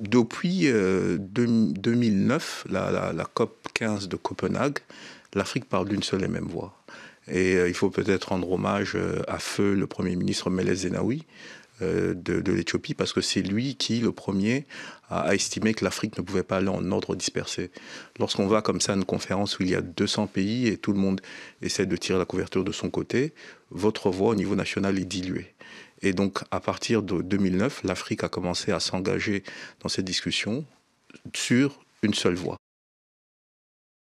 Depuis 2009, euh, la, COP 15 de Copenhague, l'Afrique parle d'une seule et même voix. Et euh, il faut peut-être rendre hommage euh, à feu le Premier ministre Meles Zenawi, euh, de, l'Éthiopie, parce que c'est lui qui, le premier, a, estimé que l'Afrique ne pouvait pas aller en ordre dispersé. Lorsqu'on va comme ça à une conférence où il y a 200 pays et tout le monde essaie de tirer la couverture de son côté, votre voix au niveau national est diluée. Et donc, à partir de 2009, l'Afrique a commencé à s'engager dans cette discussion sur une seule voix.